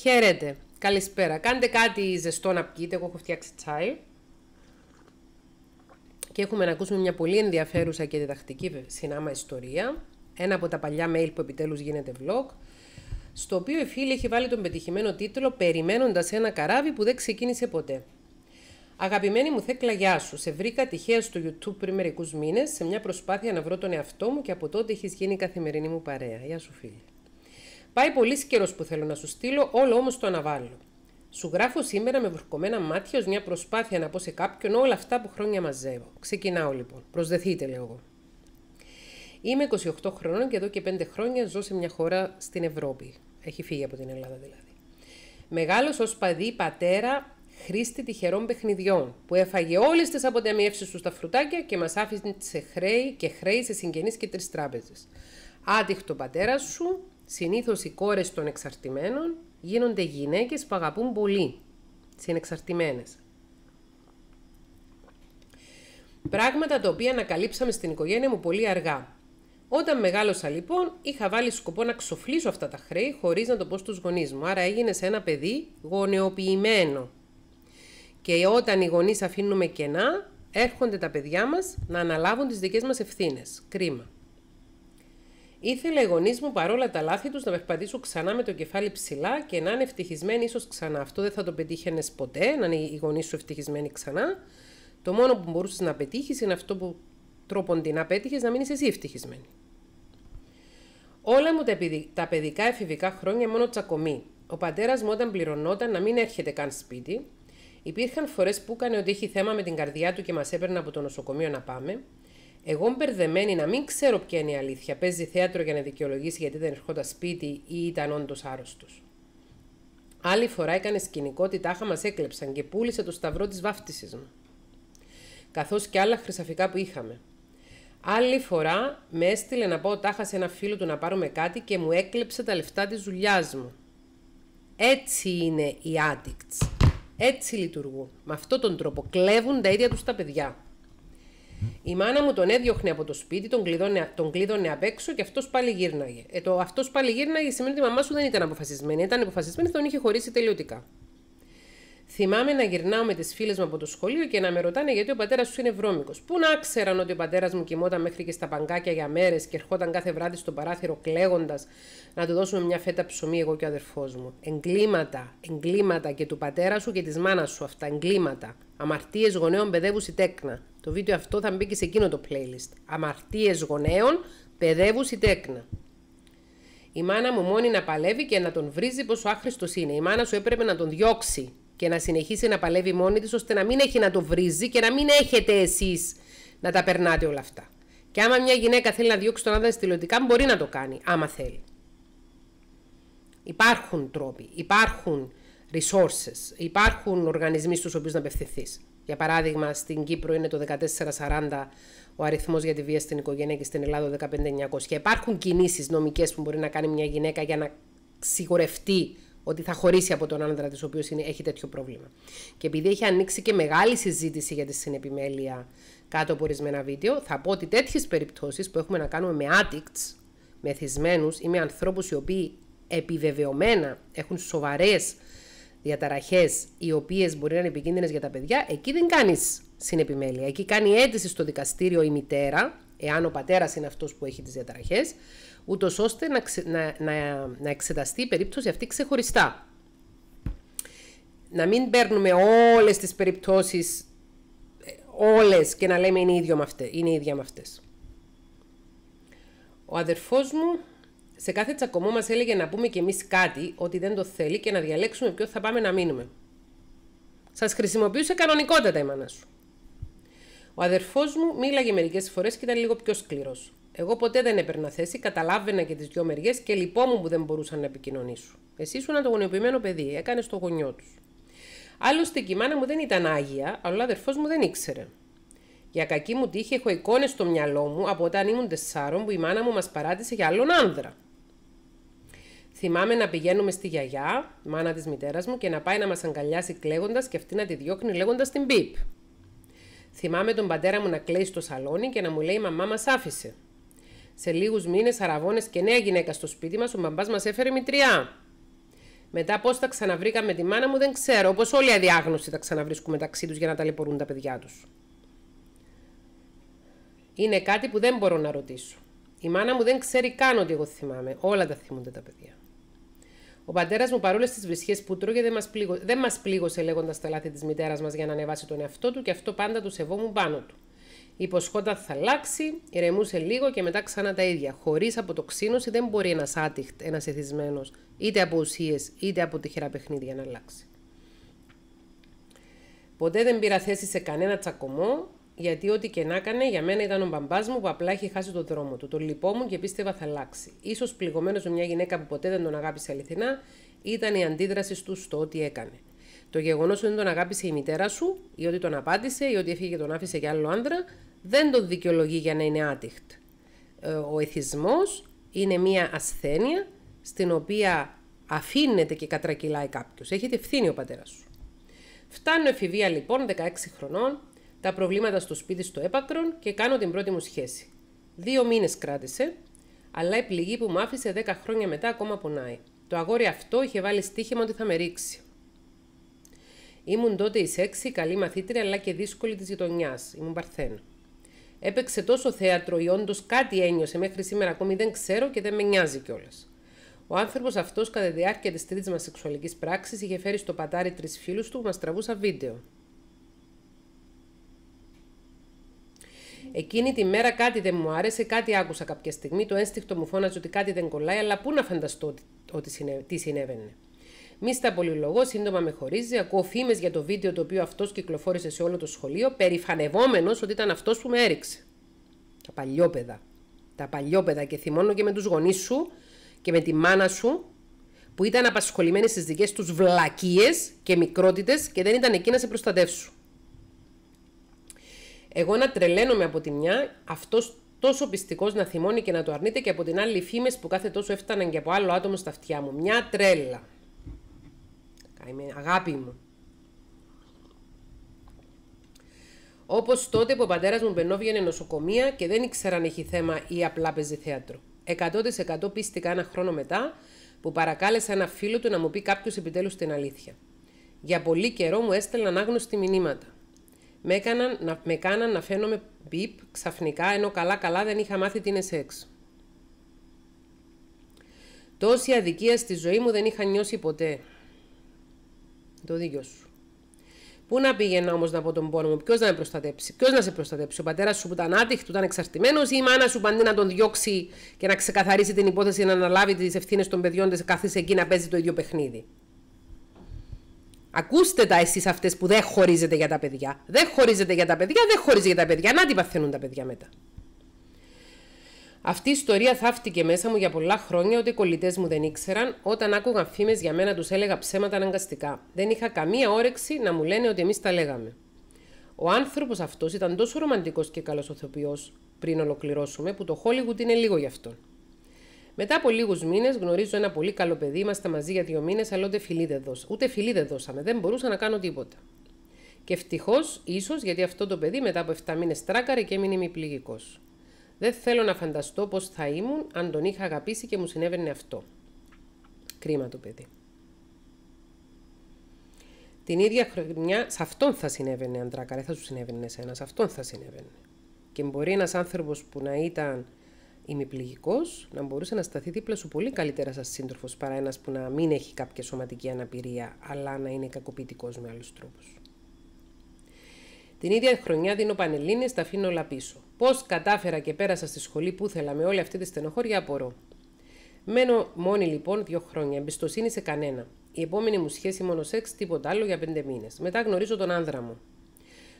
Χαίρετε. Καλησπέρα. Κάντε κάτι ζεστό να πείτε, Εγώ έχω φτιάξει τσάι. Και έχουμε να ακούσουμε μια πολύ ενδιαφέρουσα και διδακτική συνάμα ιστορία. Ένα από τα παλιά mail που επιτέλους γίνεται vlog. Στο οποίο η φίλη έχει βάλει τον πετυχημένο τίτλο «Περιμένοντας ένα καράβι που δεν ξεκίνησε ποτέ». Αγαπημένη μου Θέκλα, γεια σου. Σε βρήκα τυχαία στο YouTube πριν μερικούς μήνες σε μια προσπάθεια να βρω τον εαυτό μου και από τότε έχεις γίνει η καθημερινή μου παρέα. Γεια σου, φίλη. Πάει πολύ καιρός που θέλω να σου στείλω, όλο όμως το αναβάλω. Σου γράφω σήμερα με βουρκωμένα μάτια ως μια προσπάθεια να πω σε κάποιον όλα αυτά που χρόνια μαζεύω. Ξεκινάω λοιπόν. Προσδεθείτε, λέω εγώ. Είμαι 28 χρονών και εδώ και 5 χρόνια ζω σε μια χώρα στην Ευρώπη. Έχει φύγει από την Ελλάδα δηλαδή. Μεγάλος ως παδί πατέρα χρήστη τυχερών παιχνιδιών, που έφαγε όλες τις αποταμιεύσεις του στα φρουτάκια και μας άφησε σε χρέη και χρέη σε συγγενείς και τρεις τράπεζες. Άτυχτο πατέρα σου, Συνήθως οι κόρες των εξαρτημένων γίνονται γυναίκες που αγαπούν πολύ Συνεξαρτημένες. Πράγματα τα οποία ανακαλύψαμε στην οικογένεια μου πολύ αργά. Όταν μεγάλωσα λοιπόν, είχα βάλει σκοπό να ξοφλήσω αυτά τα χρέη χωρίς να το πω στους γονείς μου. Άρα έγινε σε ένα παιδί γονεοποιημένο. Και όταν οι γονείς αφήνουμε κενά, έρχονται τα παιδιά μας να αναλάβουν τις δικές μας ευθύνες. Κρίμα. Ήθελα οι γονείς μου παρόλα τα λάθη τους να περπατήσουν ξανά με το κεφάλι ψηλά και να είναι ευτυχισμένοι ίσως ξανά. Αυτό δεν θα το πετύχαινες ποτέ, να είναι οι γονείς σου ευτυχισμένοι ξανά. Το μόνο που μπορούσες να πετύχεις είναι αυτό που τρόπον την απέτυχε να μείνεις εσύ ευτυχισμένη. Όλα μου τα παιδικά εφηβικά χρόνια μόνο τσακωμή. Ο πατέρας μου όταν πληρωνόταν να μην έρχεται καν σπίτι. Υπήρχαν φορές που έκανε ότι είχε θέμα με την καρδιά του και μας έπαιρνε από το νοσοκομείο να πάμε. Εγώ μπερδεμένη να μην ξέρω ποια είναι η αλήθεια. Παίζει θέατρο για να δικαιολογήσει γιατί δεν ερχόταν σπίτι ή ήταν όντως άρρωστος. Άλλη φορά έκανες σκηνικό ότι τάχα μας έκλεψαν και πούλησε το σταυρό της βάφτισης μου. Καθώς και άλλα χρυσαφικά που είχαμε. Άλλη φορά με έστειλε να πω τάχα σε ένα φίλο του να πάρουμε κάτι και μου έκλεψε τα λεφτά της δουλειάς μου. Έτσι είναι οι addicts. Έτσι λειτουργούν. Με αυτόν τον τρόπο κλέβουν τα ίδια τους τα παιδιά. Η μάνα μου τον έδιωχνε από το σπίτι, τον κλείδωνε, τον κλείδωνε απ' έξω και αυτός πάλι γύρναγε. Ε, το αυτός πάλι γύρναγε σημαίνει ότι η μαμά σου δεν ήταν αποφασισμένη. Ήταν αποφασισμένη, τον είχε χωρίσει τελειωτικά. Θυμάμαι να γυρνάω με τις φίλες μου από το σχολείο και να με ρωτάνε γιατί ο πατέρας σου είναι βρώμικος. Πού να ξέραν ότι ο πατέρας μου κοιμόταν μέχρι και στα παγκάκια για μέρες και ερχόταν κάθε βράδυ στο παράθυρο κλαίγοντας να του δώσουμε μια φέτα ψωμί εγώ και ο αδερφός μου. Εγκλήματα, εγκλήματα και του πατέρα σου και της μάνας σου αυτά. Εγκλήματα. Αμαρτίες γονέων παιδεύουση τέκνα. Το βίντεο αυτό θα μπει και σε εκείνο το playlist. Αμαρτίες γονέων παιδεύουση τέκνα. Η μάνα μου μόνη να παλεύει και να τον βρίζει πόσο άχρηστος είναι. Η μάνα σου έπρεπε να τον διώξει και να συνεχίσει να παλεύει μόνη της ώστε να μην έχει να το βρίζει και να μην έχετε εσείς να τα περνάτε όλα αυτά. Και άμα μια γυναίκα θέλει να διώξει τον άντρα στυλωτικά, μπορεί να το κάνει, άμα θέλει. Υπάρχουν τρόποι, υπάρχουν resources, υπάρχουν οργανισμοί στους οποίους να απευθυνθείς. Για παράδειγμα, στην Κύπρο είναι το 1440 ο αριθμός για τη βία στην οικογένεια και στην Ελλάδα 15900. Και υπάρχουν κινήσεις νομικές που μπορεί να κάνει μια γυναίκα για να σιγουρευτεί ότι θα χωρίσει από τον άντρα της, ο οποίος έχει τέτοιο πρόβλημα. Και επειδή έχει ανοίξει και μεγάλη συζήτηση για τη συνεπιμέλεια κάτω από ορισμένα βίντεο, θα πω ότι τέτοιες περιπτώσεις που έχουμε να κάνουμε με addicts, μεθυσμένου ή με ανθρώπους οι οποίοι επιβεβαιωμένα έχουν σοβαρές διαταραχές, οι οποίες μπορεί να είναι επικίνδυνες για τα παιδιά, εκεί δεν κάνεις συνεπιμέλεια. Εκεί κάνει αίτηση στο δικαστήριο η μητέρα, εάν ο πατέρας είναι αυτός που έχει τις διαταραχές, ούτως ώστε να, να, να, εξεταστεί η περίπτωση αυτή ξεχωριστά. Να μην παίρνουμε όλες τις περιπτώσεις, ε, όλες και να λέμε είναι, ίδιο με είναι ίδια με αυτές. Ο αδερφός μου σε κάθε τσακωμό μας έλεγε να πούμε κι εμείς κάτι ότι δεν το θέλει και να διαλέξουμε ποιο θα πάμε να μείνουμε. Σας χρησιμοποιούσε κανονικότατα η μάνα σου. Ο αδερφός μου μίλαγε μερικές φορές και ήταν λίγο πιο σκληρός. Εγώ ποτέ δεν έπαιρνα θέση, καταλάβαινα και τις δύο μεριές και λυπόμουν που δεν μπορούσαν να επικοινωνήσω. Εσύ ήσουν ένα γονιοποιημένο παιδί, έκανες το γονιό τους. Άλλωστε και η μάνα μου δεν ήταν άγια, αλλά ο αδερφός μου δεν ήξερε. Για κακή μου τύχη έχω εικόνες στο μυαλό μου από όταν ήμουν τεσσάρων που η μάνα μου μας παράτησε για άλλον άνδρα. Θυμάμαι να πηγαίνουμε στη γιαγιά, μάνα της μητέρας μου, και να πάει να μας αγκαλιάσει κλαίγοντας και αυτή να τη διώχνει λέγοντας την πιπ. Θυμάμαι τον πατέρα μου να κλαίσει στο σαλόνι και να μου λέει: Μαμά μας άφησε. Σε λίγους μήνες, αραβώνες και νέα γυναίκα στο σπίτι μας, ο μπαμπάς μας έφερε μητριά. Μετά πώς τα ξαναβρήκαμε τη μάνα μου δεν ξέρω. Όπως όλοι οι αδιάγνωστοι τα ξαναβρίσκουν μεταξύ τους για να τα ταλαιπωρούν τα παιδιά τους. Είναι κάτι που δεν μπορώ να ρωτήσω. Η μάνα μου δεν ξέρει καν ότι εγώ θυμάμαι. Όλα τα θυμούνται τα παιδιά. Ο πατέρας μου παρόλες τις βρισχές που τρώγε δεν μας πλήγωσε, πλήγωσε λέγοντας τα λάθη της μητέρας μας για να ανεβάσει τον εαυτό του και αυτό πάντα του σεβόμουν πάνω του. Υποσχόταν θα αλλάξει, ηρεμούσε λίγο και μετά ξανά τα ίδια. Χωρίς αποτοξίνωση δεν μπορεί ένας άτυχτ, ένας εθισμένος, είτε από ουσίες είτε από τυχερά παιχνίδια να αλλάξει. Ποτέ δεν πήρα θέση σε κανένα τσακωμό, γιατί ό,τι και να έκανε, για μένα ήταν ο μπαμπάς μου που απλά είχε χάσει τον δρόμο του. Τον μου και πίστευα θα αλλάξει. σω πληγωμένος με μια γυναίκα που ποτέ δεν τον αγάπησε αληθινά, ήταν η αντίδραση του στο ό,τι έκανε. Το γεγονός ότι τον αγάπησε η μητέρα σου, ή ότι τον απάντησε, ή ότι έφυγε και τον άφησε για άλλο άντρα, δεν τον δικαιολογεί για να είναι άτυχτ. Ε, ο εθισμός είναι μία ασθένεια στην οποία αφήνεται και κατρακυλάει κάποιος. Έχετε ευθύνη ο πατέρας σου. Φτάνω εφηβεία λοιπόν 16 χρονών, τα προβλήματα στο σπίτι στο έπακρον και κάνω την πρώτη μου σχέση. Δύο μήνες κράτησε, αλλά η πληγή που μου άφησε 10 χρόνια μετά ακόμα πονάει. Το αγόρι αυτό είχε βάλει στοίχημα ότι θα με ρίξει. Ήμουν τότε η σεξη, καλή μαθήτρια αλλά και δύσκολη της γειτονιάς. Ήμουν παρθένα. Έπαιξε τόσο θέατρο ή όντως κάτι ένιωσε μέχρι σήμερα ακόμη δεν ξέρω και δεν με νοιάζει κιόλας. Ο άνθρωπος αυτός κατά τη διάρκεια της τρίτης μας σεξουαλικής πράξης είχε φέρει στο πατάρι τρεις φίλους του που μα τραβούσαν βίντεο. Εκείνη τη μέρα κάτι δεν μου άρεσε, κάτι άκουσα κάποια στιγμή. Το ένστικτο μου φώναζε ότι κάτι δεν κολλάει, αλλά πού να φανταστώ ότι, τι συνέβαινε. Μη στα πολυλογώ, σύντομα με χωρίζει. Ακούω φήμες για το βίντεο το οποίο αυτός κυκλοφόρησε σε όλο το σχολείο, περηφανευόμενος ότι ήταν αυτός που με έριξε. Τα παλιόπαιδα. Τα παλιόπαιδα και θυμώνω και με τους γονείς σου και με τη μάνα σου που ήταν απασχολημένοι στις δικές τους βλακίες και μικρότητες και δεν ήταν εκεί να σε προστατεύσουν. Εγώ να τρελαίνομαι από τη μια, αυτός τόσο πιστικός να θυμώνει και να το αρνείται, και από την άλλη, οι φήμες που κάθε τόσο έφταναν και από άλλο άτομο στα αυτιά μου. Μια τρέλα είμαι αγάπη μου. Όπως τότε που ο πατέρας μου μπαινόβγαινε νοσοκομεία και δεν ήξερα αν έχει θέμα ή απλά παίζει θέατρο. 100% πίστηκα ένα χρόνο μετά που παρακάλεσα ένα φίλο του να μου πει κάποιος επιτέλους την αλήθεια. Για πολύ καιρό μου έστελναν άγνωστη μηνύματα. Με, έκαναν, να, με να φαίνομαι μπιπ ξαφνικά ενώ καλά-καλά δεν είχα μάθει τι είναι σεξ. Τόση αδικία στη ζωή μου δεν είχα νιώσει ποτέ. Το δίκιο σου. Πού να πήγαινα όμως να πω τον πόνο μου, ποιος να με προστατέψει, ποιος να σε προστατέψει. Ο πατέρας σου που ήταν άτυχτο, που ήταν εξαρτημένος, ή η μάνα σου που να τον διώξει και να ξεκαθαρίσει την υπόθεση να αναλάβει τις ευθύνες των παιδιών της, καθίσει εκεί να παίζει το ίδιο παιχνίδι. Ακούστε τα εσείς αυτές που δεν χωρίζετε για τα παιδιά. Δεν χωρίζετε για τα παιδιά, δεν χωρίζετε για τα παιδιά. Να τι παθαίνουν τα παιδιά μετά. Αυτή η ιστορία θαύτηκε μέσα μου για πολλά χρόνια ότι οι κολλητές μου δεν ήξεραν. Όταν άκουγαν φήμες για μένα, τους έλεγα ψέματα αναγκαστικά. Δεν είχα καμία όρεξη να μου λένε ότι εμείς τα λέγαμε. Ο άνθρωπος αυτός ήταν τόσο ρομαντικός και καλός οθοποιό, πριν ολοκληρώσουμε, που το Hollywood είναι λίγο γι' αυτόν. Μετά από λίγους μήνες γνωρίζω ένα πολύ καλό παιδί, ήμασταν μαζί για δύο μήνες, αλλά ούτε φιλί δεν, ούτε φιλί δεν δώσαμε, δεν μπορούσα να κάνω τίποτα. Και ευτυχώς, ίσως γιατί αυτό το παιδί μετά από 7 μήνες τράκαρε και έμεινε μη πληγικός. Δεν θέλω να φανταστώ πώς θα ήμουν αν τον είχα αγαπήσει και μου συνέβαινε αυτό. Κρίμα το παιδί. Την ίδια χρονιά, σε αυτόν θα συνέβαινε αντράκα, δεν θα σου συνέβαινε εσένα, σε αυτόν θα συνέβαινε. Και μπορεί ένας άνθρωπος που να ήταν ημιπληγικός να μπορούσε να σταθεί δίπλα σου πολύ καλύτερα σαν σύντροφος παρά ένας που να μην έχει κάποια σωματική αναπηρία, αλλά να είναι κακοποιητικός με άλλους τρόπους. Την ίδια χρονιά δίνω πανελίνε, τα αφήνω όλα πίσω. Πώς κατάφερα και πέρασα στη σχολή που ήθελα με όλη αυτή τη στενοχώρια απορώ. Μένω μόνη λοιπόν δύο χρόνια, εμπιστοσύνη σε κανένα. Η επόμενη μου σχέση μόνο σεξ, τίποτα άλλο για πέντε μήνες. Μετά γνωρίζω τον άνδρα μου.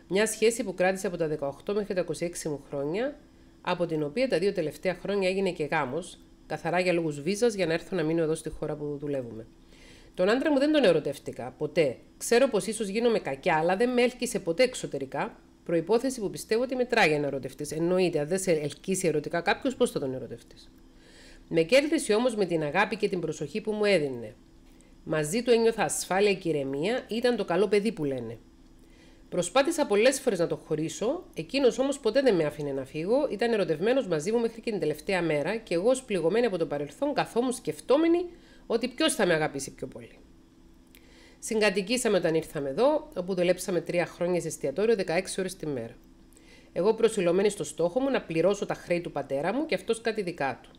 Μια σχέση που κράτησε από τα 18 μέχρι τα 26 μου χρόνια, από την οποία τα δύο τελευταία χρόνια έγινε και γάμος, καθαρά για λόγους βίζας για να έρθω να μείνω εδώ στη χώρα που δουλεύουμε. Τον άντρα μου δεν τον ερωτεύτηκα ποτέ. Ξέρω πως ίσως γίνομαι κακιά, αλλά δεν με έλκυσε ποτέ εξωτερικά Προπόθεση που πιστεύω ότι μετράει ένα ερωτευτής. Εννοείται, αν δεν σε ελκύσει ερωτικά κάποιος, πώς θα τον ερωτευτείς. Με κέρδισε όμως με την αγάπη και την προσοχή που μου έδινε. Μαζί του ένιωθα ασφάλεια και ηρεμία, ήταν το καλό παιδί που λένε. Προσπάθησα πολλές φορές να το χωρίσω, εκείνος όμως ποτέ δεν με άφηνε να φύγω, ήταν ερωτευμένος μαζί μου μέχρι και την τελευταία μέρα και εγώ, σπληγωμένη από το παρελθόν, καθόμουν σκεφτόμενη ότι ποιος θα με αγαπήσει πιο πολύ. Συγκατοικήσαμε όταν ήρθαμε εδώ, όπου δουλέψαμε τρία χρόνια σε εστιατόριο 16 ώρες τη μέρα. Εγώ προσιλωμένη στο στόχο μου να πληρώσω τα χρέη του πατέρα μου και αυτός κάτι δικά του.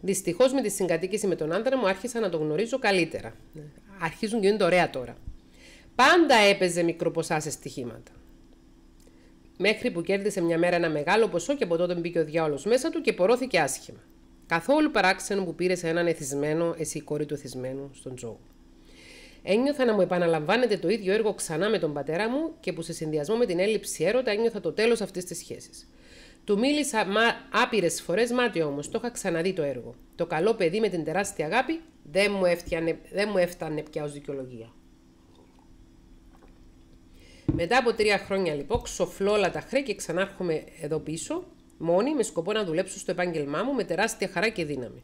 Δυστυχώς με τη συγκατοίκηση με τον άντρα μου άρχισα να τον γνωρίζω καλύτερα. Αρχίζουν και είναι ωραία τώρα. Πάντα έπαιζε μικροποσά σε στοιχήματα. Μέχρι που κέρδισε μια μέρα ένα μεγάλο ποσό και από τότε μπήκε ο διάολος μέσα του και πορώθηκε άσχημα. Καθόλου παράξενο που πήρε σε έναν εθισμένο, εσύ κόρη του εθισμένου, στον τζόγο. Ένιωθα να μου επαναλαμβάνεται το ίδιο έργο ξανά με τον πατέρα μου και που σε συνδυασμό με την έλλειψη έρωτα ένιωθα το τέλος αυτής της σχέσης. Του μίλησα μα... άπειρες φορές μάτι όμως, το είχα ξαναδεί το έργο. Το καλό παιδί με την τεράστια αγάπη δεν μου, έφτιανε... δεν μου έφτανε πια ως δικαιολογία. Μετά από τρία χρόνια λοιπόν, ξοφλώ όλα τα χρέη και ξανάρχομαι εδώ πίσω, μόνη, με σκοπό να δουλέψω στο επάγγελμά μου με τεράστια χαρά και δύναμη.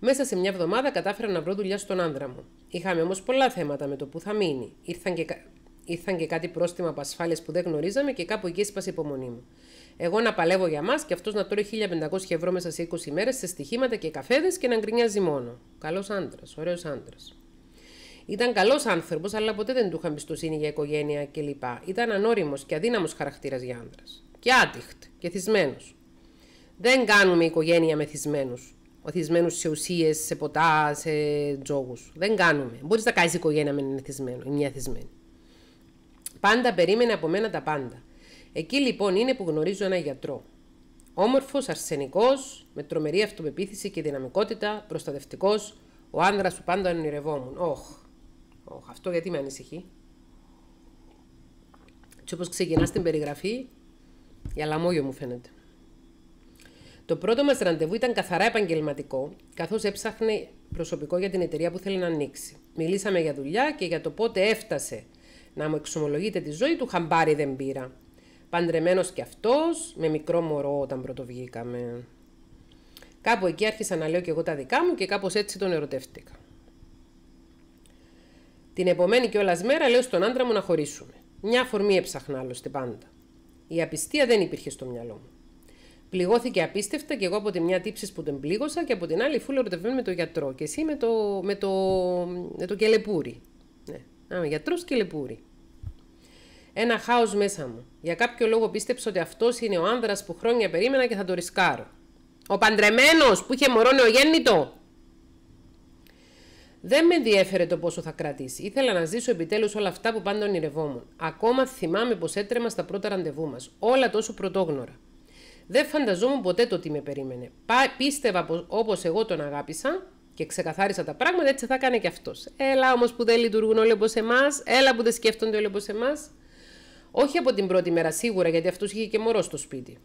Μέσα σε μια εβδομάδα κατάφερα να βρω δουλειά στον άνδρα μου. Είχαμε όμως πολλά θέματα με το που θα μείνει. Ήρθαν και, κάτι πρόστιμα από ασφάλειες που δεν γνωρίζαμε και κάπου εκεί έσπασε η υπομονή μου. Εγώ να παλεύω για μας και αυτός να τρώει 1500 ευρώ μέσα σε 20 ημέρε σε στοιχήματα και καφέδες και να γκρινιάζει μόνο. Καλός άντρας, ωραίος άντρας. Ήταν καλός άνθρωπος, αλλά ποτέ δεν του είχα εμπιστοσύνη για οικογένεια κλπ. Ήταν ανώριμος και αδύναμος χαρακτήρας για άντρας. Και άτυχτ και θυσμένος. Δεν κάνουμε οικογένεια με θυσμένους οθισμένους σε ουσίες, σε ποτά, σε τζόγους. Δεν κάνουμε. Μπορείς να κάνεις οικογένεια με έναν θυσμένο, μια Πάντα περίμενε από μένα τα πάντα. Εκεί λοιπόν είναι που γνωρίζω ένα γιατρό. Όμορφος, αρσενικός, με τρομερή αυτοπεποίθηση και δυναμικότητα, προστατευτικός, ο άνδρας που πάντα ονειρευόμουν. Όχ. Όχ. Αυτό γιατί με ανησυχεί. Έτσι όπως ξεκινάς την περιγραφή, για λαμόγιο μου φαίνεται. Το πρώτο μας ραντεβού ήταν καθαρά επαγγελματικό, καθώς έψαχνε προσωπικό για την εταιρεία που θέλει να ανοίξει. Μιλήσαμε για δουλειά και για το πότε έφτασε να μου εξομολογείται τη ζωή του χαμπάρι δεν πήρα. Παντρεμένος κι αυτός, με μικρό μωρό όταν πρωτοβγήκαμε. Κάπου εκεί άρχισα να λέω κι εγώ τα δικά μου και κάπως έτσι τον ερωτεύτηκα. Την επομένη κιόλας μέρα λέω στον άντρα μου να χωρίσουμε. Μια αφορμή έψαχνα άλλωστε πάντα. Η απιστία δεν υπήρχε στο μυαλό μου. Πληγώθηκε απίστευτα και εγώ από τη μια τύψη που τον πλήγωσα και από την άλλη φούλα ερωτευμένη με τον γιατρό. Και εσύ με το, με το, με το κελεπούρι. Ναι, Α, γιατρός κελεπούρι. Ένα χάος μέσα μου. Για κάποιο λόγο πίστεψα ότι αυτός είναι ο άνδρας που χρόνια περίμενα και θα το ρισκάρω. Ο παντρεμένος που είχε μωρό νεογέννητο. Δεν με ενδιέφερε το πόσο θα κρατήσει. Ήθελα να ζήσω επιτέλους όλα αυτά που πάντα ονειρευόμουν. Ακόμα θυμάμαι πως έτρεμα στα πρώτα ραντεβού μας. Όλα τόσο πρωτόγνωρα. Δεν φανταζόμουν ποτέ το τι με περίμενε. Πίστευα πως όπως εγώ τον αγάπησα και ξεκαθάρισα τα πράγματα, έτσι θα κάνει και αυτός. Έλα όμως που δεν λειτουργούν όλοι όπως εμάς, έλα που δεν σκέφτονται όλοι όπως εμάς. Όχι από την πρώτη μέρα σίγουρα, γιατί αυτός είχε και μωρό στο σπίτι.